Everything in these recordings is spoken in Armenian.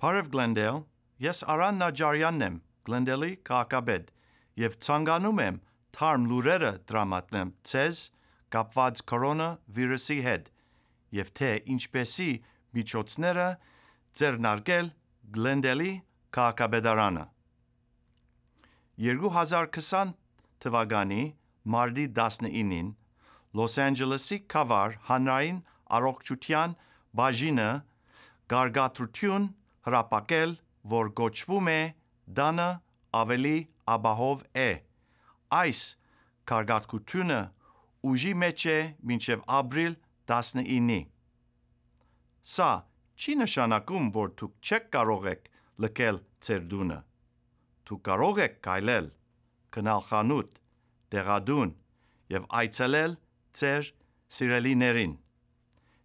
Բարև Գլենդել, ես Արան Նաջարյանն եմ, Գլենդելի քաղաքաբեդ, եւ ցանկանում եմ թարմ լուրերը դրամատնեմ ցեզ կապված կորոնա վիրուսի հետ եւ թե ինչպեսի միջոցները ձեռնարկել Գլենդելի քաղաքաբեդարանը 2020 թվականի մարտի 19-ին Լոս Անջելեսի Կավար հանրային առողջության բաժինը գարգատրություն հրապակել, որ գոչվում է դանը ավելի աբահով է։ Այս կարգատկությունը ուժի մեջ է մինչև ապրիլ 19-ի։ Սա չի նշանակում, որ դուք չեք կարող եք լքել ձեր դունը։ Դուք կարող եք կայլել, գնալ խանութ, դեղադուն եւ այցելել ձեր սիրելիներին։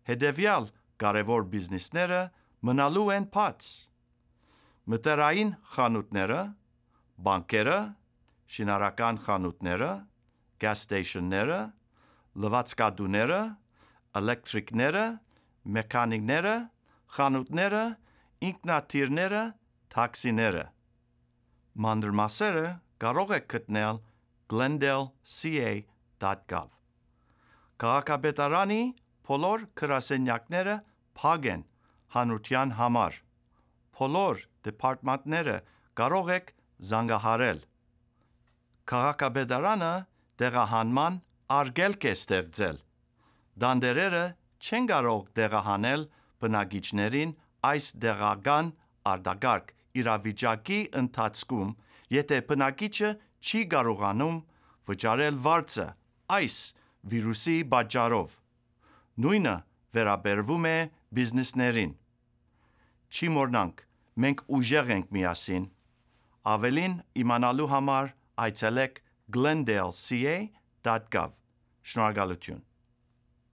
Հետևյալ կարևոր բիզնեսները մնալու են բաց։ Մտերային խանութները, բանկերը, շինարական խանութները, gas station-ները, լվացկադուները, էլեկտրիկները, մեխանիկները, խանութները, ինքնաթիռները, տաքսիները։ Մանրամասերը կարող եք գտնել glendaleca.gov։ Քաղաքապետարանի բոլոր քրասենյակները փակ են հանրության համար։ Բոլոր դեպարտմենտները կարող եք զանգահարել։ Քաղաքաբեդարանը դեղահանման արգելք է ստեղծել։ Դանդերերը չեն կարող դեղահանել բնակիչներին այս դեղական արդագարք իրավիճակի ընթացքում, եթե բնակիչը չի կարողանում վճարել վարձը այս վիրուսի պատճառով։ Նույնը վերաբերվում է բիզնեսներին։ Չի մոռնանք, մենք ուժեղ ենք միասին։ Ավելին իմանալու համար այցելեք glendaleca.gov։ Շնորհակալություն։